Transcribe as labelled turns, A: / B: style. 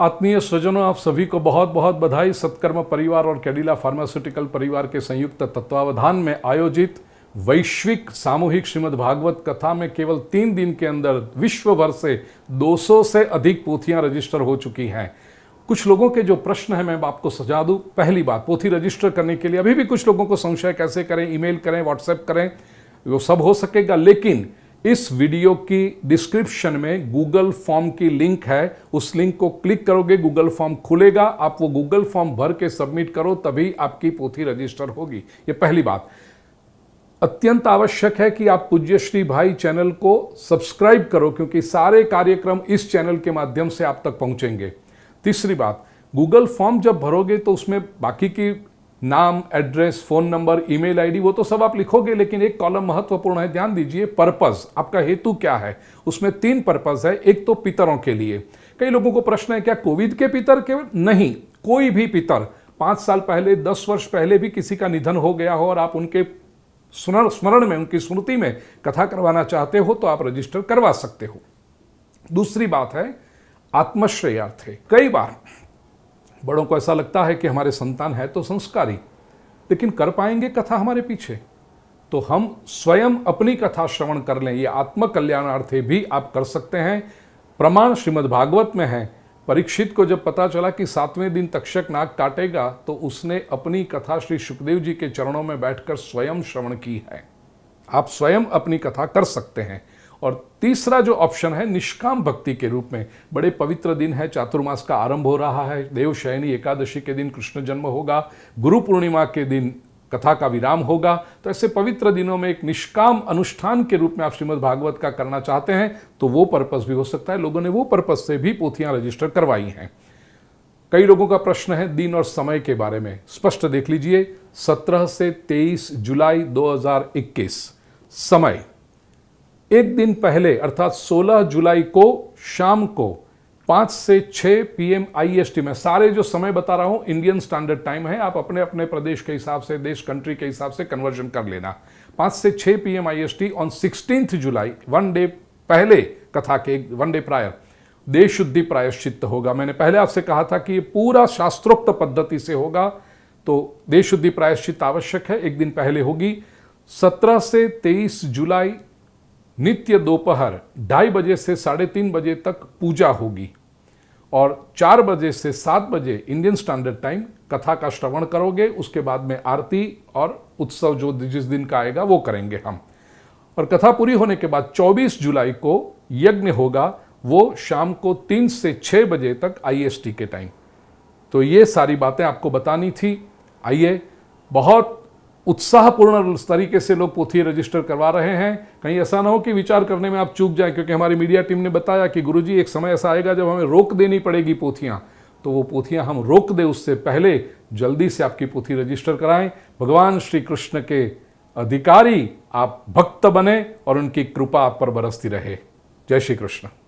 A: आत्मीय स्वजनों आप सभी को बहुत बहुत बधाई सत्कर्म परिवार और कैडिला फार्मास्यूटिकल परिवार के संयुक्त तत्वावधान में आयोजित वैश्विक सामूहिक श्रीमद भागवत कथा में केवल तीन दिन के अंदर विश्व भर से 200 से अधिक पोथियां रजिस्टर हो चुकी हैं कुछ लोगों के जो प्रश्न है मैं आपको सजा दूँ पहली बात पोथी रजिस्टर करने के लिए अभी भी कुछ लोगों को संशय कैसे करें ईमेल करें व्हाट्सएप करें वो सब हो सकेगा लेकिन इस वीडियो की डिस्क्रिप्शन में गूगल फॉर्म की लिंक है उस लिंक को क्लिक करोगे गूगल फॉर्म खुलेगा आप वो गूगल फॉर्म भर के सबमिट करो तभी आपकी पोथी रजिस्टर होगी ये पहली बात अत्यंत आवश्यक है कि आप पूज्य श्री भाई चैनल को सब्सक्राइब करो क्योंकि सारे कार्यक्रम इस चैनल के माध्यम से आप तक पहुंचेंगे तीसरी बात गूगल फॉर्म जब भरोगे तो उसमें बाकी की नाम address phone number email ID वो तो सब आप लिखोगे लेकिन एक कॉलम महत्वपूर्ण है ध्यान दीजिए पर्पज आपका हेतु क्या है उसमें तीन पर्पज है एक तो पितरों के लिए कई लोगों को प्रश्न है क्या कोविड के पितर के नहीं कोई भी पितर पांच साल पहले दस वर्ष पहले भी किसी का निधन हो गया हो और आप उनके स्मरण स्मरण में उनकी स्मृति में कथा करवाना चाहते हो तो आप रजिस्टर करवा सकते हो दूसरी बात है आत्मश्रेयार्थ है कई बार बड़ों को ऐसा लगता है कि हमारे संतान है तो संस्कारी लेकिन कर पाएंगे कथा हमारे पीछे तो हम स्वयं अपनी कथा श्रवण कर लें ये आत्मकल्याणार्थे भी आप कर सकते हैं प्रमाण श्रीमद् भागवत में है परीक्षित को जब पता चला कि सातवें दिन तक्षक नाग काटेगा तो उसने अपनी कथा श्री सुखदेव जी के चरणों में बैठकर स्वयं श्रवण की है आप स्वयं अपनी कथा कर सकते हैं और तीसरा जो ऑप्शन है निष्काम भक्ति के रूप में बड़े पवित्र दिन है चातुर्मास का आरंभ हो रहा है देवशयनी एकादशी के दिन कृष्ण जन्म होगा गुरु पूर्णिमा के दिन कथा का विराम होगा तो ऐसे पवित्र दिनों में एक निष्काम अनुष्ठान के रूप में आप श्रीमद् भागवत का करना चाहते हैं तो वो पर्पस भी हो सकता है लोगों ने वो पर्पस से भी पोथियां रजिस्टर करवाई हैं कई लोगों का प्रश्न है दिन और समय के बारे में स्पष्ट देख लीजिए 17 से 23 जुलाई 2021 समय एक दिन पहले अर्थात 16 जुलाई को शाम को 5 से 6 पीएम आईएसटी में सारे जो समय बता रहा हूं इंडियन स्टैंडर्ड टाइम है आप अपने अपने प्रदेश के हिसाब से देश कंट्री के हिसाब से कन्वर्जन कर लेना 5 से 6 PM IST on sixteen July one day पहले कथा के वन डे प्रायर देश शुद्धि प्रायश्चित होगा मैंने पहले आपसे कहा था कि ये पूरा शास्त्रोक्त पद्धति से होगा तो देश शुद्धि प्रायश्चित आवश्यक है एक दिन पहले होगी 17 से 23 जुलाई नित्य दोपहर ढाई बजे से साढ़े तीन बजे तक पूजा होगी और चार बजे से सात बजे इंडियन स्टैंडर्ड टाइम कथा का श्रवण करोगे उसके बाद में आरती और उत्सव जो जिस दिन का आएगा वो करेंगे हम और कथा पूरी होने के बाद 24 जुलाई को यज्ञ होगा वो शाम को तीन से छः बजे तक आईएसटी के टाइम तो ये सारी बातें आपको बतानी थी आइए बहुत उत्साहपूर्ण तरीके से लोग पोथी रजिस्टर करवा रहे हैं कहीं ऐसा ना हो कि विचार करने में आप चूक जाए क्योंकि हमारी मीडिया टीम ने बताया कि गुरुजी एक समय ऐसा आएगा जब हमें रोक देनी पड़ेगी पोथियाँ तो वो पोथियाँ हम रोक दें उससे पहले जल्दी से आपकी पोथी रजिस्टर कराएं भगवान श्री कृष्ण के अधिकारी आप भक्त बने और उनकी कृपा आप पर बरसती रहे जय श्री कृष्ण